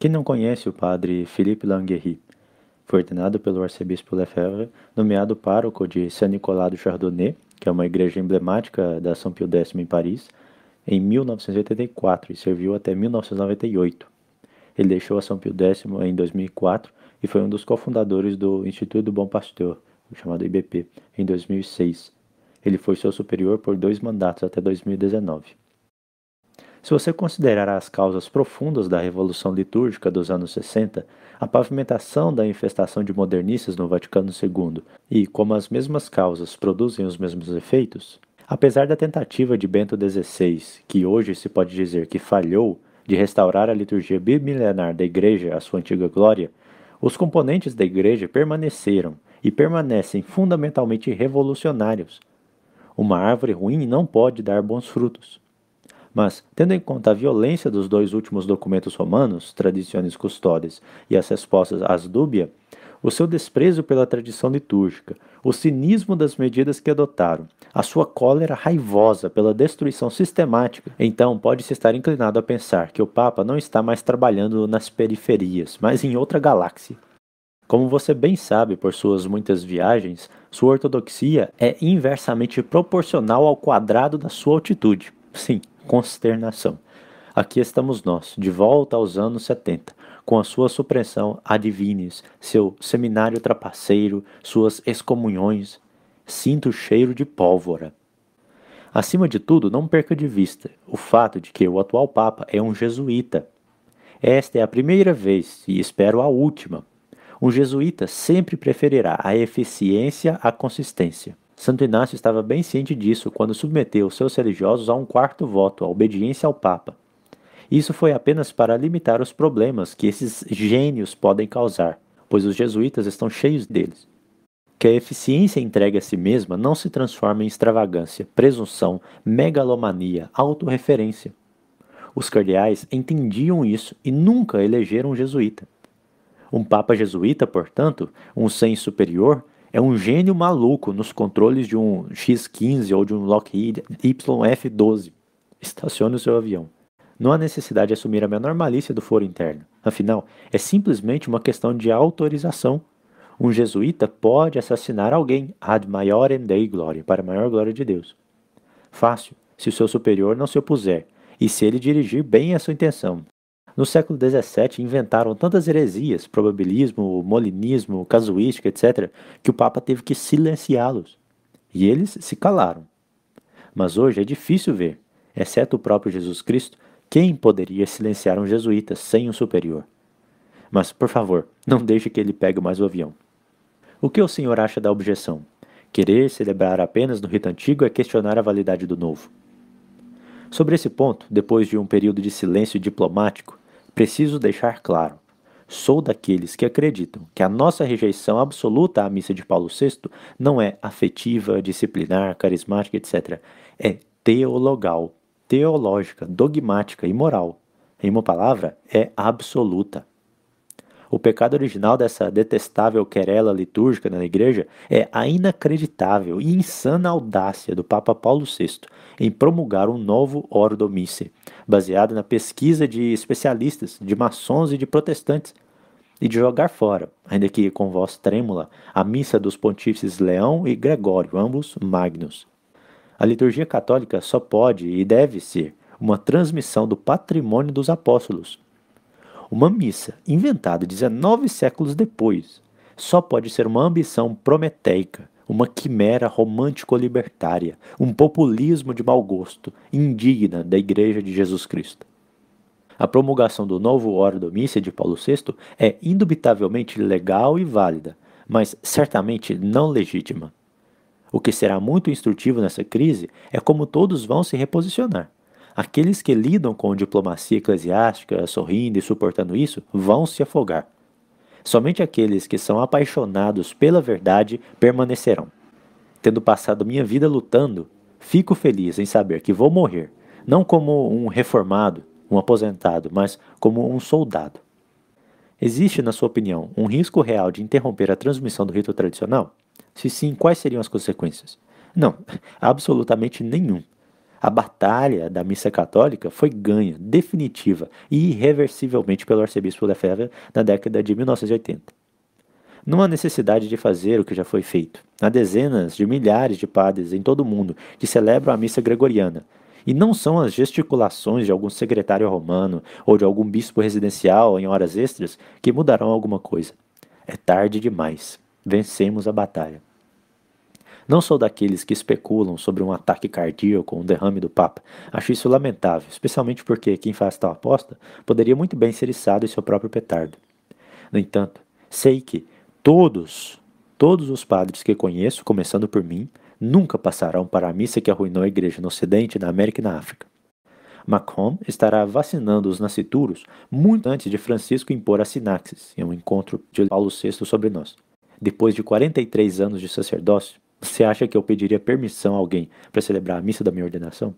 Quem não conhece o padre Philippe Languerry? Foi ordenado pelo arcebispo Lefebvre, nomeado pároco de Saint-Nicolas du Chardonnay, que é uma igreja emblemática da São Pio X em Paris, em 1984 e serviu até 1998. Ele deixou a São Pio X em 2004 e foi um dos cofundadores do Instituto do Bom Pastor, chamado IBP, em 2006. Ele foi seu superior por dois mandatos até 2019. Se você considerar as causas profundas da Revolução Litúrgica dos anos 60, a pavimentação da infestação de modernistas no Vaticano II e como as mesmas causas produzem os mesmos efeitos, apesar da tentativa de Bento XVI, que hoje se pode dizer que falhou, de restaurar a liturgia bimilenar da Igreja à sua antiga glória, os componentes da Igreja permaneceram e permanecem fundamentalmente revolucionários. Uma árvore ruim não pode dar bons frutos. Mas, tendo em conta a violência dos dois últimos documentos romanos, Tradiciones Custodes e as respostas às dúbia, o seu desprezo pela tradição litúrgica, o cinismo das medidas que adotaram, a sua cólera raivosa pela destruição sistemática. Então, pode-se estar inclinado a pensar que o Papa não está mais trabalhando nas periferias, mas em outra galáxia. Como você bem sabe por suas muitas viagens, sua ortodoxia é inversamente proporcional ao quadrado da sua altitude. Sim, consternação. Aqui estamos nós, de volta aos anos 70, com a sua supressão adivines, seu seminário trapaceiro, suas excomunhões. Sinto o cheiro de pólvora. Acima de tudo, não perca de vista o fato de que o atual Papa é um jesuíta. Esta é a primeira vez, e espero a última. Um jesuíta sempre preferirá a eficiência à consistência. Santo Inácio estava bem ciente disso quando submeteu seus religiosos a um quarto voto, a obediência ao Papa. Isso foi apenas para limitar os problemas que esses gênios podem causar, pois os jesuítas estão cheios deles. Que a eficiência entregue a si mesma não se transforme em extravagância, presunção, megalomania, autorreferência. Os cardeais entendiam isso e nunca elegeram um jesuíta. Um papa jesuíta, portanto, um sem superior, é um gênio maluco nos controles de um X-15 ou de um Lockheed YF-12. Estacione o seu avião. Não há necessidade de assumir a menor malícia do foro interno. Afinal, é simplesmente uma questão de autorização. Um jesuíta pode assassinar alguém ad maiorem dei gloria, para a maior glória de Deus. Fácil, se o seu superior não se opuser, e se ele dirigir bem a sua intenção, no século XVII, inventaram tantas heresias, probabilismo, molinismo, casuística, etc., que o Papa teve que silenciá-los. E eles se calaram. Mas hoje é difícil ver, exceto o próprio Jesus Cristo, quem poderia silenciar um jesuíta sem um superior. Mas, por favor, não deixe que ele pegue mais o avião. O que o senhor acha da objeção? Querer celebrar apenas no rito antigo é questionar a validade do novo. Sobre esse ponto, depois de um período de silêncio diplomático, Preciso deixar claro: sou daqueles que acreditam que a nossa rejeição absoluta à missa de Paulo VI não é afetiva, disciplinar, carismática, etc. É teologal, teológica, dogmática e moral. Em uma palavra, é absoluta. O pecado original dessa detestável querela litúrgica na igreja é a inacreditável e insana audácia do Papa Paulo VI em promulgar um novo Ordo Missae, baseada na pesquisa de especialistas, de maçons e de protestantes, e de jogar fora, ainda que com voz trêmula, a missa dos pontífices Leão e Gregório, ambos magnos. A liturgia católica só pode e deve ser uma transmissão do patrimônio dos apóstolos. Uma missa inventada 19 séculos depois só pode ser uma ambição prometeica uma quimera romântico-libertária, um populismo de mau gosto, indigna da Igreja de Jesus Cristo. A promulgação do novo Ordo Domícia de Paulo VI é indubitavelmente legal e válida, mas certamente não legítima. O que será muito instrutivo nessa crise é como todos vão se reposicionar. Aqueles que lidam com diplomacia eclesiástica, sorrindo e suportando isso, vão se afogar. Somente aqueles que são apaixonados pela verdade permanecerão. Tendo passado minha vida lutando, fico feliz em saber que vou morrer, não como um reformado, um aposentado, mas como um soldado. Existe, na sua opinião, um risco real de interromper a transmissão do rito tradicional? Se sim, quais seriam as consequências? Não, absolutamente nenhum. A batalha da missa católica foi ganha, definitiva e irreversivelmente pelo arcebispo Lefebvre na década de 1980. Não há necessidade de fazer o que já foi feito. Há dezenas de milhares de padres em todo o mundo que celebram a missa gregoriana. E não são as gesticulações de algum secretário romano ou de algum bispo residencial em horas extras que mudarão alguma coisa. É tarde demais. Vencemos a batalha. Não sou daqueles que especulam sobre um ataque cardíaco ou um derrame do Papa. Acho isso lamentável, especialmente porque quem faz tal aposta poderia muito bem ser içado em seu próprio petardo. No entanto, sei que todos, todos os padres que conheço, começando por mim, nunca passarão para a missa que arruinou a igreja no Ocidente, na América e na África. Macron estará vacinando os nascituros muito antes de Francisco impor a sinaxis, em um encontro de Paulo VI sobre nós. Depois de 43 anos de sacerdócio, você acha que eu pediria permissão a alguém para celebrar a missa da minha ordenação?